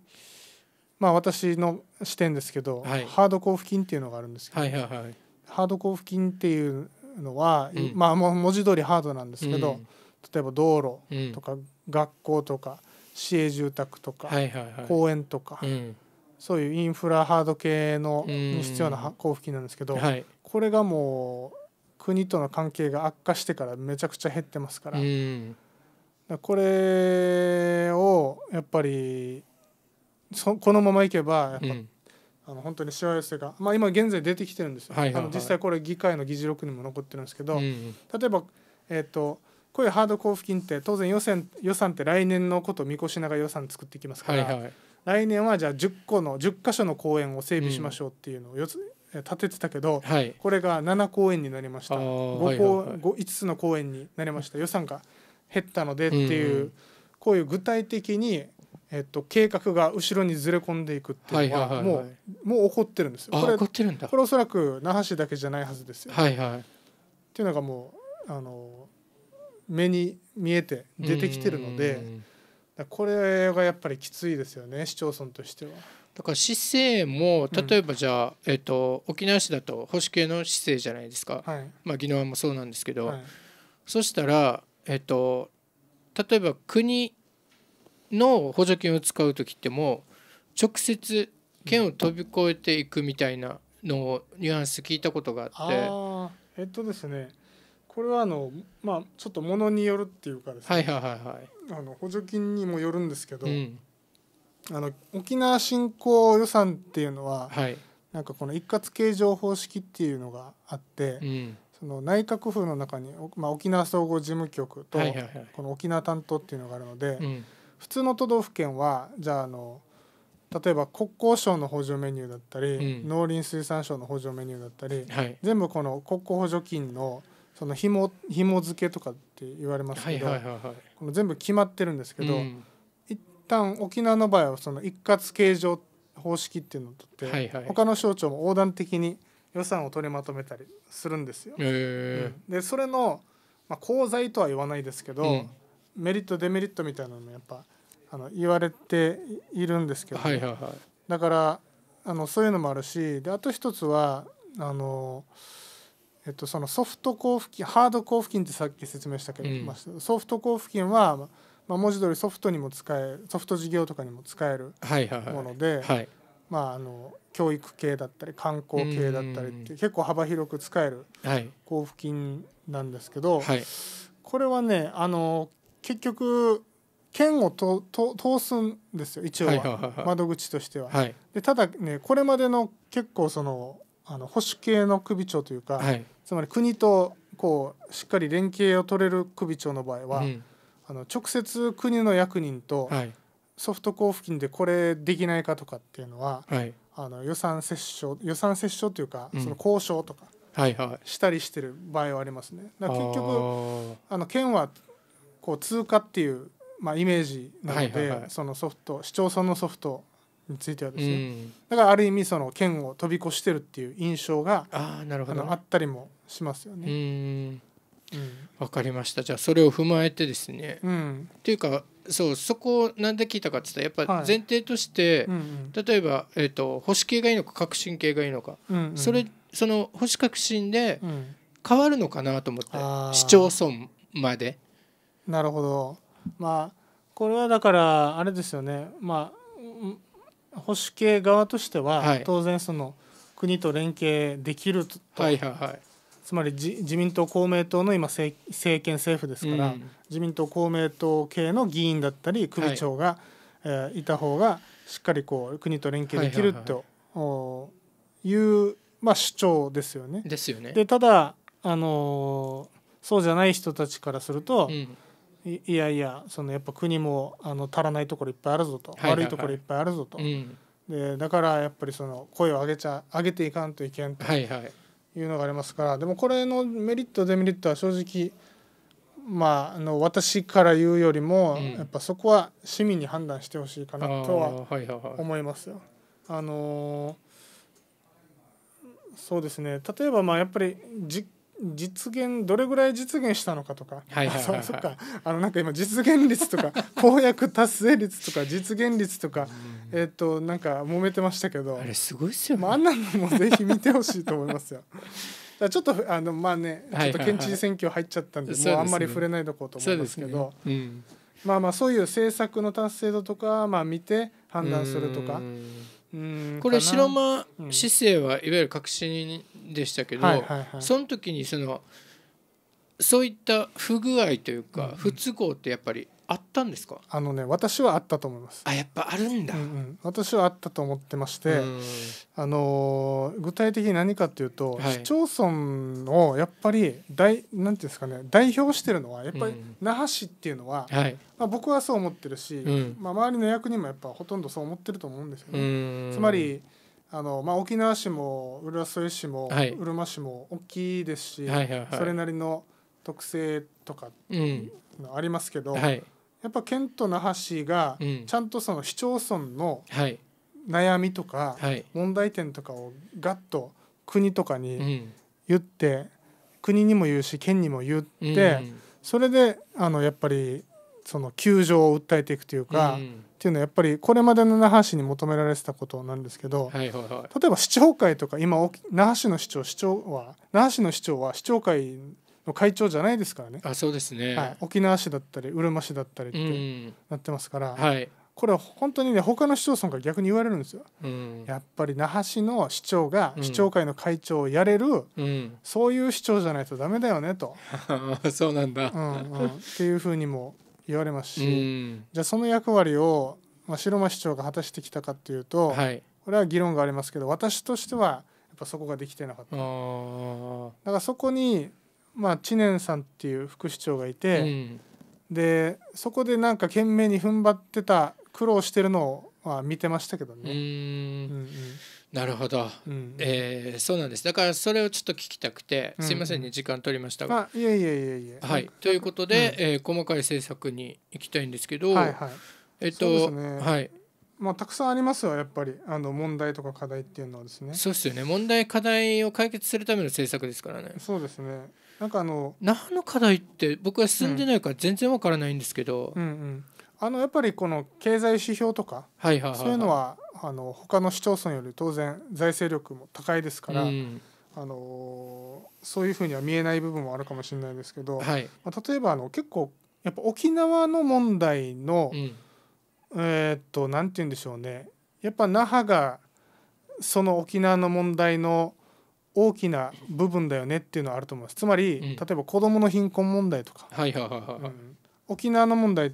B: まあ、私の視点ですけど、はい、ハード交付金っていうのがあるんですけど、はいはいはい、ハード交付金っていうのは、うん、まあ、文字通りハードなんですけど、うん、例えば道路とか、学校とか市営住宅とか、はいはいはい、公園とか、うん、そういうインフラハード系のに必要な交付金なんですけど、はい、これがもう国との関係が悪化してからめちゃくちゃ減ってますから。うんこれをやっぱりそこのままいけばやっぱ、うんあの本当にしわ寄せが、まあ、今現在出てきてるんですよ、はいはいはい、あの実際これ議会の議事録にも残ってるんですけど、うん例えば、えーと、こういうハード交付金って当然予算予算って来年のことを見越しながら予算作っていきますから、はいはい、来年はじゃあ10個の10箇所の公園を整備しましょうっていうのをよつ、うん、立ててたけど、はい、これが7公園になりました 5, 公、はいはい、5, 5つの公園になりました予算が。減ったのでっていう、こういう具体的に、えっと、計画が後ろにずれ込んでいくっていうのはもう,、もう起こってるんですよ。これこれおそらく那覇市だけじゃないはずですよ。はいはい、っていうのがもうあの
A: 目に見えて出てきてるので。
B: これがやっぱりきついですよね市町村としては。
A: だから市政も例えばじゃあ、うん、えっと、沖縄市だと保守系の市政じゃないですか、はい、まあ、宜野湾もそうなんですけど、はい、そしたらえっと例えば国の補助金を使う時っても直接県を飛び越えていくみたいなのをニュアンス聞いたことがあ
B: って。えっとですねこれはあの、まあ、ちょっとものによるっていうかですね、はいはいはいはい、あの補助金にもよるんですけど、うん、あの沖縄振興予算っていうのは、はい、なんかこの一括計上方式っていうのがあって、うん、その内閣府の中に、まあ、沖縄総合事務局と、この沖縄担当っていうのがあるので、普通の都道府県はじゃああの例えば国交省の補助メニューだったり、うん、農林水産省の補助メニューだったり、はい、全部この国交補助金のその紐紐付けとかって言われますけど、この全部決まってるんですけど、うん、一旦沖縄の場合はその一括計上方式っていうのをとって、はいはい、他の省庁も横断的に予算を取りまとめたりするんですよ。えー、でそれの、まあ、功罪とは言わないですけど、うん、メリットデメリットみたいなのもやっぱあの言われているんですけど、ねはいはいはい、だからあのそういうのもあるしであと一つはあの、えっと、そのソフト交付金ハード交付金ってさっき説明したけど、うんまあ、ソフト交付金は、まあ、文字通りソフトにも使えソフト事業とかにも使えるもので。はいはいはいはいまあ、あの教育系だったり観光系だったりって結構幅広く使える交付金なんですけど、はい、これはねあの結局県をとと通すんですよ一応は窓口としては。はい、でただねこれまでの結構そのあの保守系の首長というか、はい、つまり国とこうしっかり連携を取れる首長の場合は、うん、あの直接国の役人と、はいソフト交付金でこれできないかとかっていうのは、はい、あの予算折衝予算折衝というか、うん、その交渉とかしたりしてる場合はありますね。だから結局あの県はこう通貨っていうまあイメージなので、はいはいはい、そのソフト市町村のソフトについてはですね、うん、だからある意味その県を飛び越してるっていう
A: 印象があなるほど、あったりもしますよね。分かりましたじゃあそれを踏まえてですね、うん、っていうかそうそこをなんで聞いたかって言ったらやっぱ前提として、はい例えば、えーと、保守系がいいのか革新系がいいのか、うんうん、それその保守革新で変わるのかなと思って、うん、市町村まで。なるほどまあこれはだからあれですよね
B: まあ保守系側としては当然その国と連携できると、はい、はいはいつまり自民党公明党の今政権政府ですから、うん、自民党公明党系の議員だったり首長が、はい、えー、いた方がしっかりこう国と連携できるという、まあ、主張ですよね。ですよね。でただ、あのー、そうじゃない人たちからすると、うん、いやいやそのやっぱ国もあの足らないところいっぱいあるぞと、はいはいはい、悪いところいっぱいあるぞと、うん、でだからやっぱりその声を上げちゃ上げていかんといけんと。はいはいいうのがありますからでもこれのメリットデメリットは正直まあ、あの私から言うよりも、うん、やっぱそこは市民に判断してほしいかなとは思いますよ。あ、はいはい、のそうですね例えばまあやっぱり実実現どれぐらい実現したのかとか、はいはいはいはい、そっかあのなんか今実現率とか <laughs> 公約達成率とか実現率とか、えっ、となんか揉めてましたけどあれすごいっすよ、ね、まあ、あんなのもぜひ見てほしいと思いますよ。ちょっとあのまあねちょっと県知事選挙入っちゃったんで、はいはいはい、もうあんまり触れないとこうと思いますけど、ねねうん、まあまあそういう政策の達成度とか、まあ、見て判断するとか。うこれ白間
A: 姿勢はいわゆる革新に、でしたけど、はいはいはい、その時にそのそういった不具合というか、不都合ってやっぱりあったんですかあのね私はあっ
B: たと思いますあやっぱあるんだ、うんうん、私はあったと思ってまして、あの具体的に何かというと、はい、市町村をやっぱり大なんていうんですかね代表してるのはやっぱり那覇市っていうのは、うん、まあ、僕はそう思ってるし、はい、まあ、周りの役人もやっぱほとんどそう思ってると思うんですよね、つまりあのまあ、沖縄市も浦添市も、うるま市も大きいですし、はいはいはい、それなりの特性とかありますけど、うんはい、やっぱ県と那覇市がちゃんとその市町村の悩みとか問題点とかをガッと国とかに言って、うん、国にも言うし県にも言って、うん、それであのやっぱりその窮状を訴えていくというか。っていうのはやっぱりこれまでの那覇市に求められてたことなんですけど、はいはいはい、例えば市長会とか今那覇市の市長市長は那覇市の市長は市長会の会長じゃないですからねあそう
A: ですね、はい、
B: 沖縄市だったりうるま市だったりってなってますから、はい、これは本当にね他の市町村から逆に言われるんですよ、うん、やっぱり那覇市の市長が市長会の会長をやれる、うん、そういう市長じゃないとダメだよねと
A: <laughs> そうなんだ、うんうん、
B: っていうふうにも言われます
C: し、
B: じゃあその役割を、まあ、城間市長が果たしてきたかっていうと、はい、これは議論がありますけど私としてはやっぱそこができてなかっただからそこに、まあ、知念さんっていう副市長
A: がいて、うん、
B: でそこでなんか懸命に踏ん張ってた苦労してるのを、まあ、見てましたけどね。う
A: んうんうんなるほど、うん、えー、そうなんですだからそれをちょっと聞きたくて、すいませんね時間取りましたが、あ、いえいえいえいはい、ということで、うん、えー、細かい政策に行きたいんですけど、はいはい、えっと、ね、はい
B: まあ、たくさんありますよやっぱりあの問題とか課題っていうのはですねそう
A: ですよね問題課題を解決するための政策ですからねそうですねなんかあの何の課題って僕は進んでないから全然わからないんですけど、うんうんうんあのやっぱりこの経済指標とか、はいはいはいはい、そういうの
B: はあの他の市町村より当然財政力も高いですから、うん、あのそういうふうには見えない部分もあるかもしれないですけど、はい、まあ、例えばあの結構やっぱ沖縄の問題の、うん、えー、っと何て言うんでしょうねやっぱ那覇がその沖縄の問題の大きな部分だよねっていうのはあると思いますつまり、うん、例えば子どもの貧困問題とか、
C: はいはいはいうん、
B: 沖縄の問題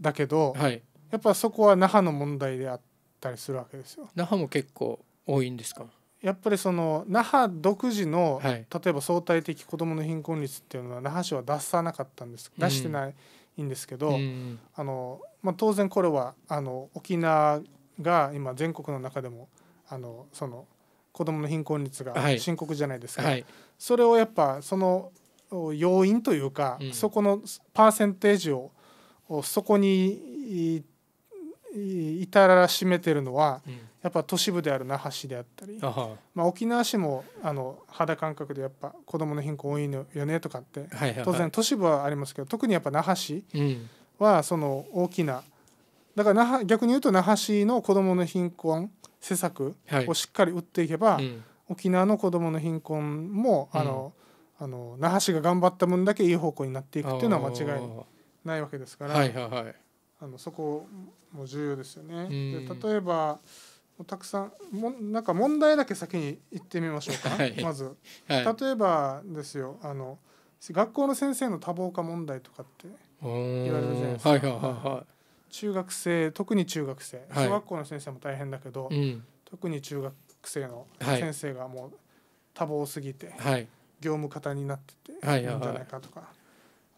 B: だけど、はい、やっぱそこは那覇の問題であったりするわけですよ。那覇も結構多いんですかやっぱりその那覇独自の、はい、例えば相対的子どもの貧困率っていうのは那覇市は出さなかったんです、うん、出してないいいんですけど、うん、あのまあ、当然これはあの沖縄が今全国の中でもあのその子どもの貧困率が深刻じゃないですか、はい、それをやっぱその要因というか、うん、そこのパーセンテージをそこに至らしめてるのは、やっぱ都市部である那覇市であったり、まあ、沖縄市もあの肌感覚でやっぱ子どもの貧困多いのよねとかって、当然都市部はありますけど特にやっぱ那覇市はその大きな、だから那覇逆に言うと那覇市の子どもの貧困施策をしっかり打っていけば、沖縄の子どもの貧困もあの、あの那覇市が頑張った分だけいい方向になっていくっていうのは間違いない。ないわけですから、はいはいはい、あのそこも重要ですよね。で例えばたくさんもなんか問題だけ先に言ってみましょうか、はい、まず、はい、例えばですよあの学校の先生の多忙化問題とかって言われるじゃないですか。はいはいはい、中学生特に中学生小学校の先生も大変だけど、うん、特に中学生の先生がもう多忙すぎて、業務方になってていいんじゃないかとか、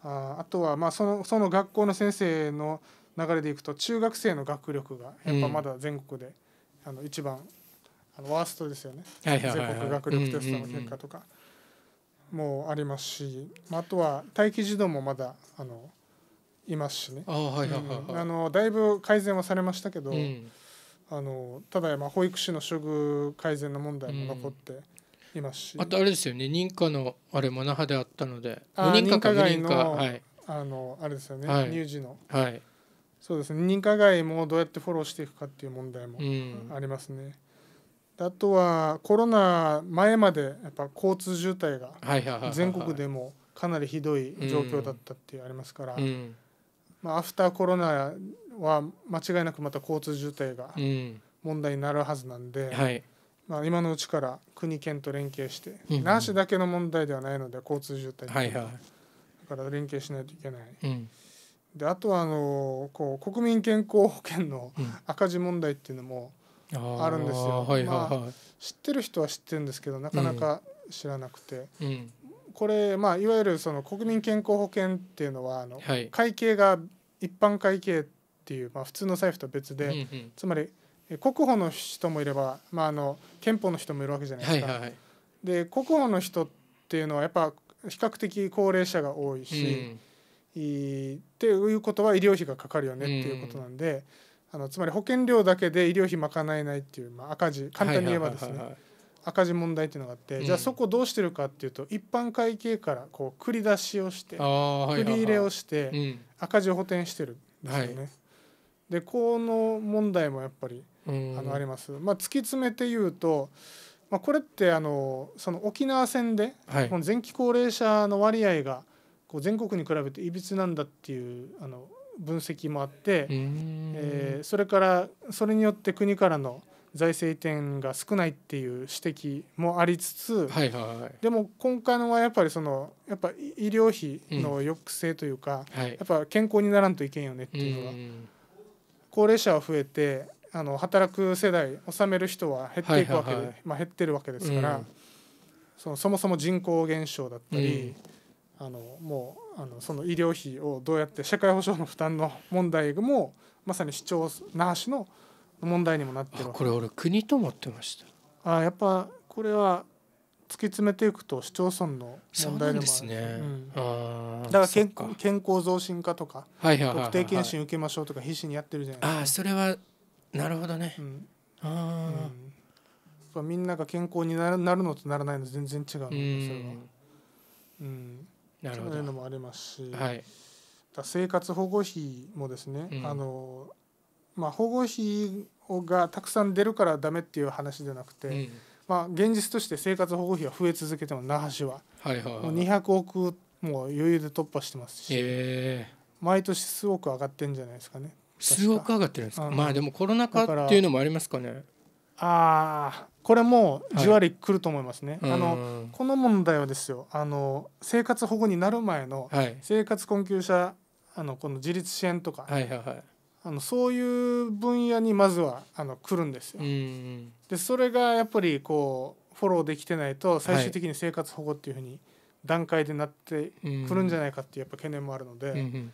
B: ああとはまあそのその学校の先生の流れでいくと中学生の学力がやっぱまだ全国で、うん、あの一番あのワーストですよね、全国学力テストの結果とかもありますし、まあ、あとは待機児童もまだあのいますしねだいぶ改善はされましたけど、うん、あのただまあ保育士の処遇改善の問題も残って、いますしあ
A: とあれですよね認可のあれも那覇であったので認可か認可はい
B: あのあれですよね、乳児のはい
A: そうですね認可外もどうやってフォ
B: ローしていくかっていう問題もありますね、うん、あとはコロナ前までやっぱ交通渋滞が全国でもかなりひどい状況だったっていうありますから、うん、まあ、アフターコロナは間違いなくまた交通渋滞が問題になるはずなんで、うんはいまあ、今のうちから国県と連携して、うん、那覇市だけの問題ではないので交通渋滞だから連携しないといけない。うん、であとはあのこう国民健康保険の赤字問題っていうのもあるんですよ。うん、まあ、知ってる人は知ってるんですけどなかなか知らなくて、これ、まあ、いわゆるその国民健康保険っていうのはあの、会計が一般会計っていう、まあ、普通の財布と別で、つまり国保の人もいれば、まあ、あの憲法の人もいるわけじゃないですか。はいはい、で国保の人っていうのはやっぱ比較的高齢者が多いし、うん、いっていうことは医療費がかかるよねっていうことなんで、うん、あのつまり保険料だけで医療費賄えないっていう、まあ、赤字簡単に言えばですね、赤字問題っていうのがあって、うん、じゃあそこどうしてるかっていうと一般会計からこう繰り出しをして、繰り入れをして、赤字を補填してるんですよね。はい、でこの問題もやっぱりあのあります。まあ、突き詰めて言うとまあ、これってあのその沖縄戦で、はい、前期高齢者の割合がこう全国に比べていびつなんだっていうあの分析もあって、えー、それからそれによって国からの財政移転が少ないっていう指摘もありつつ、はいはい、でも今回のはやっぱりそのやっぱ医療費の抑制というか、うんはい、やっぱ健康にならんといけんよねっていうのが、高齢者は増えてあの働く世代納める人は減っていくわけで、はいはいはい、まあ、減ってるわけですから、うん、そのそもそも人口減少だったり、うん、あのもうあのその医療費をどうやって社会保障の負担の問題もまさに市長なしの問題にもなってるこれ俺国と思ってましたあやっぱこれは突き詰めていくと市町村の問題でもある、ねう
A: ん、だから健
B: 康増進化とか、はいはいはいはい、特定健診受けましょうとか必死にやってるじゃないで
A: すかあそれは
B: なるほどね、うんあうん、みんなが健康になるなるのとならないの全然違うのでそれは、うん、そういうのもありますし、はい、だ生活保護費もですね、うん、あのまあ、保護費がたくさん出るからダメっていう話じゃなくて、うん、まあ、現実として生活保護費は増え続けても那覇市は,、はいはいはい、もう200億も余裕で突破してますし、毎年すごく上がってんじゃないですかね
A: 数億上がってるんですか、うん、まあでもコロナ禍っていうのもありますかね
B: ああこれもじわりくると思いますね、はい、あのこの問題はですよあの生活保護になる前の生活困窮者、はい、あのこの自立支援とか、はいはいはい、あのそういう分野にまずはあの来るんですよ。でそれがやっぱりこうフォローできてないと最終的に生活保護っていうふうに段階でなってくるんじゃないかっていうやっぱ懸念もあるので、うんうん、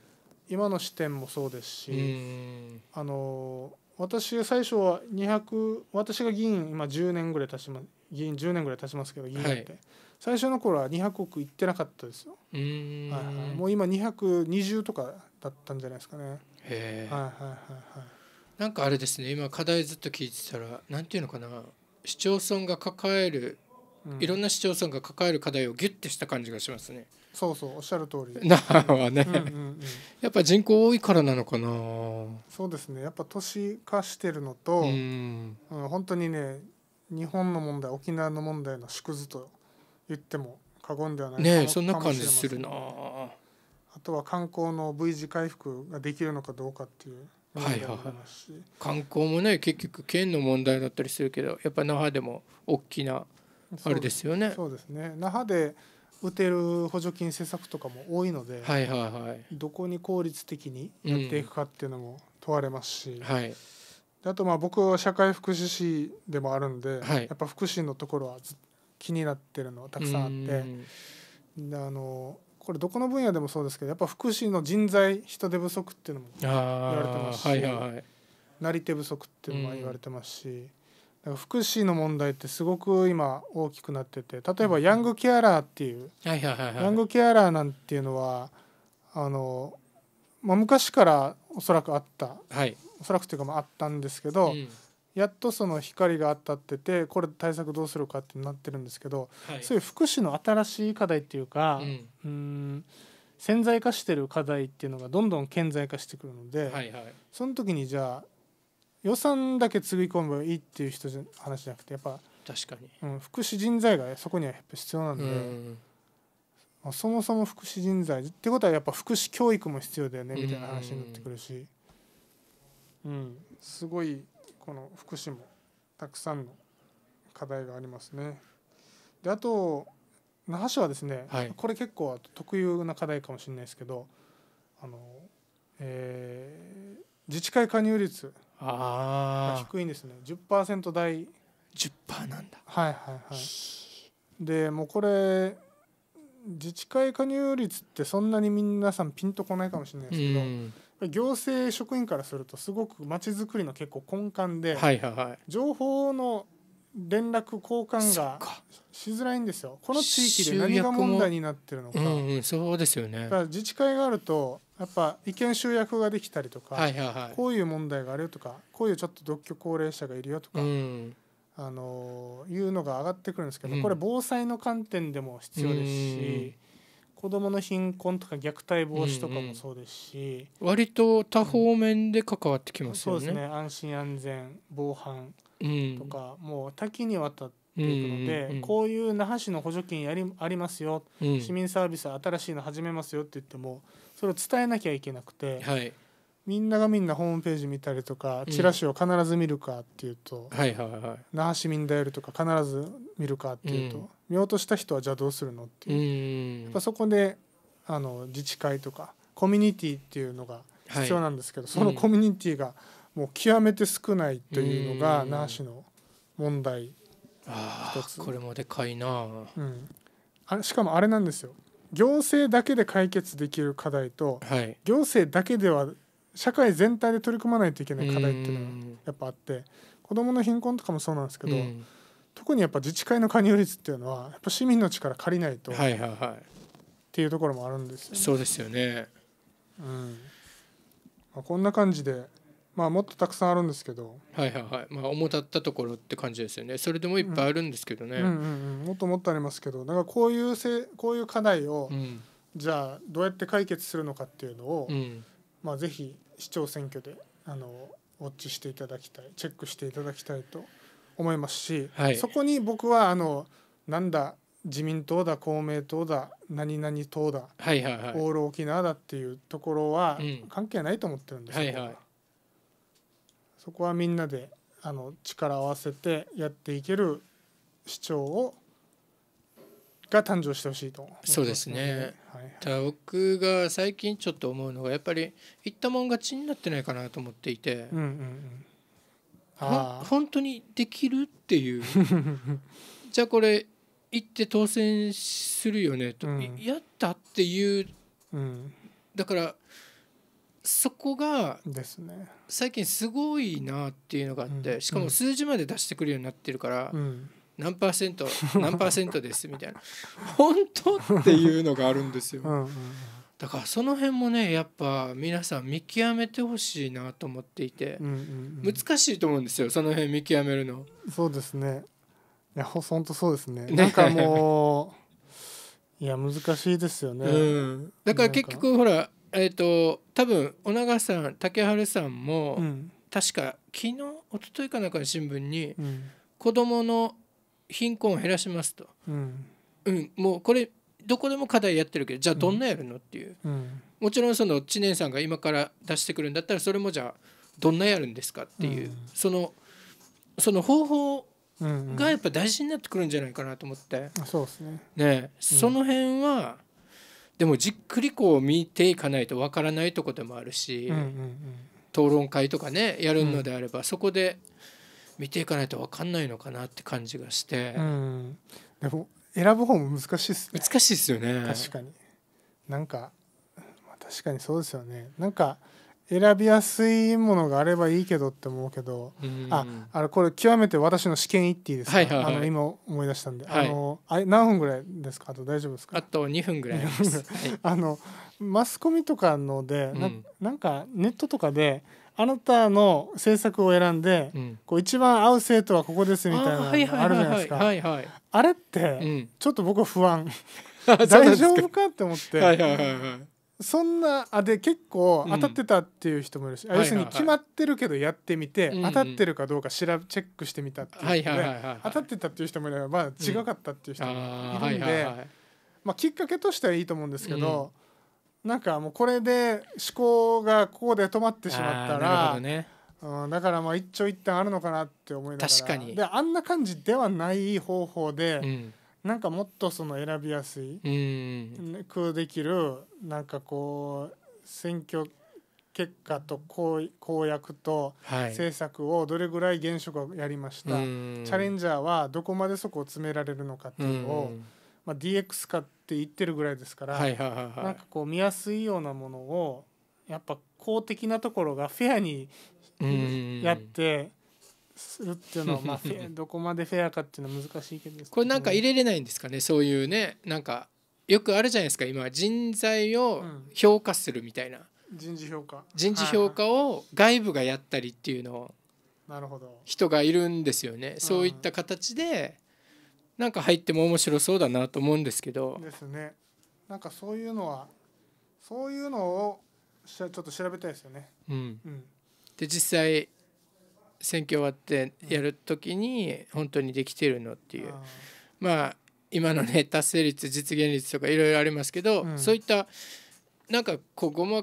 B: 今の視点もそうですし、あの私最初は200私が議員今10年ぐらい経ちます議員10年ぐらい経ちますけど議員って、はい、最初の頃は200億いってなかったですよ、はいはい、もう今220とかだったんじゃないですかねはいは
A: いはい
B: はい
A: なんかあれですね今課題ずっと聞いてたらなんていうのかな市町村が抱える、いろんな市町村が抱える課題をギュッてした感じがしますねそうそうおっしゃる通り <laughs> なはね、やっぱ人口多いからなのかなそうですねやっぱ都市化
B: してるのと、うん、本当にね日本の問題沖縄の問題の縮図と言っても過言ではないねそんな感じするな
C: あ
B: とは観光の V 字回復ができるのかどうかっていうはいはい、
A: 観光もね結局県の問題だったりするけどやっぱ那覇でも大きなあれですよね。
B: そうですね那覇で打てる補助金施策とかも多いので、はいはいはい、どこに効率的にやっていくかっていうのも問われますし、うんはい、あとまあ僕は社会福祉士でもあるんで、はい、やっぱ福祉のところは気になってるのはたくさんあって。あのこれどこの分野でもそうですけどやっぱ福祉の人材人手不足っていうのも言われてますし、はいはい、なり手不足っていうのも言われてますし、だから福祉の問題ってすごく今大きくなってて例えばヤングケアラーっていう、ヤングケアラーなんていうのはあの、まあ、昔からおそらくあった、はい、おそらくというかまああったんですけど、うん、やっとその光が当たっててこれ対策どうするかってなってるんですけど、はい、そういう福祉の新しい課題っていうか、うん、うん潜在化してる課題っていうのがどんどん顕在化してくるので、はいはい、その時にじゃあ予算だけつぎ込むいいっていう人じゃ話じゃなくてやっぱ確かに、うん、福祉人材がそこにはやっぱ必要なんで、うんまあ、そもそも福祉人材ってことはやっぱ福祉教育も必要だよねみたいな話になってくるし、うん、うん、すごいこの福祉もたくさんの課題がありますね。であと那覇市はですね、はい、これ結構特有な課題かもしれないですけどあの、えー、自治会加入率ああ低いんですね10%台10%なんだはいはいはいでもうこれ自治会加入率ってそんなに皆さんピンとこないかもしれないですけ
C: ど、う
B: ん、行政職員からするとすごくまちづくりの結構根幹で、はいはいはい、情報の連絡交換がしづらいんですよこの地域で何が問題になってるのか,、う
A: んうん、そうですよねか
B: 自治会があるとやっぱ意見集約ができたりとか、はいはいはい、こういう問題があるよとかこういうちょっと独居高齢者がいるよとか、うん、あのいうのが上がってくるんですけど、うん、これ防災の観点でも必要ですし、うん、子どもの貧困とか虐待防止とかもそうですし、
A: うんうん、割と多方面で関わってきますよね。そうですね
B: 安心安全防犯とか、もう多岐にわたっていくので、うんうんこういう那覇市の補助金やりありますよ、市民サービス新しいの始めますよって言っても。それを伝えなきゃいけなくて、はい、みんながみんなホームページ見たりとかチラシを必ず見るかっていうと、はいはいはい、那覇市民だよるとか必ず見るかっていうと、見落とした人はじゃあどうするのって
C: いう、やっぱ
B: そこであの自治会とかコミュニティっていうのが必要なんですけど、そのコミュニティがもう極めて少ないというのが那覇市の問題一つこれもでかいな、うん、あしかもあれなんですよ行政だけで解決できる課題と、はい、行政だけでは社会全体で取り組まないといけない課題っていうのがやっぱあって子どもの貧困とかもそうなんですけど、特にやっぱ自治会の加入率っていうのはやっぱ市民の力借りないと、はいはいはい、っていうところもあるんで
A: すよ、ね、そうですよね、
B: うんまあ、こんな感じでまあもっとたくさんあるんですけど
A: はいはいはいまあ主だったところって感じですよねそれでもいっぱいあるんですけどね、うんうんうん
B: うん、もっともっとありますけどだからこういうせこういう課題を、うん、じゃどうやって解決するのかっていうのを、うん、まあぜひ市長選挙であのウォッチしていただきたいチェックしていただきたいと思いますし、はい、そこに僕はあのなんだ自民党だ公明党だ何々党だ、はいはいはい、オール沖縄だっていうところは関係ないと思ってるんですよ、はいはいそこはみんなであの力を合わせてやっていける市長を
A: が誕生してほしいとそうですね、はい、ただ僕が最近ちょっと思うのがやっぱり行ったもん勝ちになってないかなと思っていて、う
C: んうんうん
A: あ、本当にできるっていう <laughs> じゃあこれ行って当選するよねと、うん、やったっていう、うん、だからそこがですね最近すごいなっていうのがあって、しかも数字まで出してくるようになってるから、何パーセント <laughs> 何パーセントですみたいな本当っていうのがあるんですよ。だからその辺もねやっぱ皆さん見極めてほしいなと思っていて、難しいと思うんですよその辺見極めるのそうですねいやほんとそうですねなんかもういや難しいですよね、うん、だから結局ほらえっ、ー、と多分小永さん竹春さんも、うん、確か昨日一昨日かなんかの新聞に、うん、子どもの貧困を減らしますと、うん、うん、もうこれどこでも課題やってるけどじゃあどんなやるのっていう、もちろんその知念さんが今から出してくるんだったらそれもじゃあどんなやるんですかっていう、そのその方法がやっぱ大事になってくるんじゃないかなと思って、そうですねね、その辺は、でもじっくりこう見ていかないとわからないとこでもあるし、討論会とかねやるのであれば、そこで見ていかないとわかんないのかなって感じがして、う
B: ん、でも選ぶ方も難しいっすね難
A: しいですよね確かに
B: なんか、まあ、確かにそうですよねなんか選びやすいものがあればいいけどって思うけど、ああれこれ極めて私の試験一っていいですか、あの今思い出したんで、はい、あのあ何分ぐらいですかあと大丈夫ですかあと2分ぐらい <laughs> あのマスコミとかので、うん、なんかネットとかであなたの政策を選んで、うん、こう一番合う生徒はここですみたいなのあるじゃないですかあれって、ちょっと僕は不安 <laughs> 大丈夫かって思って。はいはいはいはいそんなあで結構当たってたっていう人もいるし、うん、要するに決まってるけどやってみて、はいはいはい、当たってるかどうか調べチェックしてみたっていう当たってたっていう人もいれば、まあ、違かったっていう人もいるんで、うんまあ、きっかけとしてはいいと思うんですけど、うん、なんかもうこれで思考がここで止まってしまったら。ね、うん、だからまあ一長一短あるのかなって思いながらであんな感じではない方法で、うんなんかもっとその選びやすいくできるなんかこう選挙結果と公公約と政策をどれぐらい現職をやりました、はい、チャレンジャーはどこまでそこを詰められるのかっていうのを、まあ、DX 化って言ってるぐらいですから、はいはいはい、なんかこう見やすいようなものをやっぱ公的なところがフェアにやって。するっていうのは、<laughs> まあ、どこまでフェアかっていうのは難しいけど、ね、これなんか入れれない
A: んですかねそういうねなんかよくあるじゃないですか今人材を評価するみたいな、
B: うん、人事評価人事評
A: 価を外部がやったりっていうのをなるほど人がいるんですよねそういった形で、うなんか入っても面白そうだなと思うんですけどですね
B: なんかそういうのはそういうのをちょっと調べたいですよね
A: うん、うん、で実際選挙終わってやる時に本当にできてるのっていう、まあ今のね達成率実現率とかいろいろありますけど、うん、そういったなんかこうごま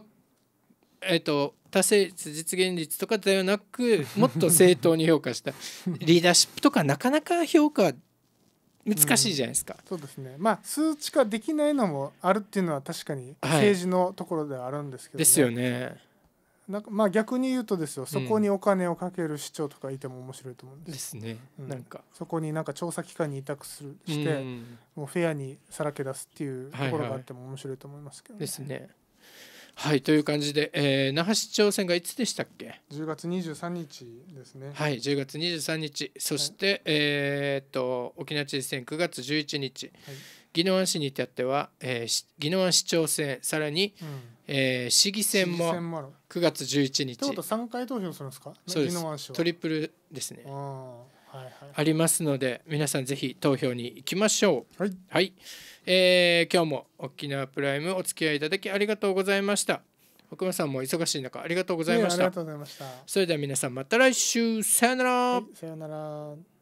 A: えっ、ー、と達成率実現率とかではなく <laughs> もっと正当に評価したリーダーシップとかなかなか評価難しいじゃないですか、う
B: ん、そうですねまあ数値化できないのもあるっていうのは確かに政治のところではあるんですけど、ねはい、ですよねなんかまあ逆に言うとですよそこにお金をかける市長とかいても面白いと思うんです、うん、ですね、うん、なんかそこになんか調査機関に委託するして、うん、もうフェアにさらけ出すっていうところがあっても面白いと思いますけど、ねはいはい、ですね
A: はいという感じで、えー、那覇市長選がいつでしたっけ10月23日ですねはい10月23日そして、はい、えっと沖縄知事選9月11日、はい宜野湾市に至っては、えー、宜野湾市長選さらに、うん、えー、市議選も9月11日って3回投票するんですかそうですトリプルですねあ,、はいはい、ありますので皆さんぜひ投票に行きましょうはい、はい、えー、今日も沖縄プライムお付き合いいただきありがとうございました奥村さんも忙しい中あありがとうございましたそれでは皆さんまた来週
C: さよなら、はい、さよなら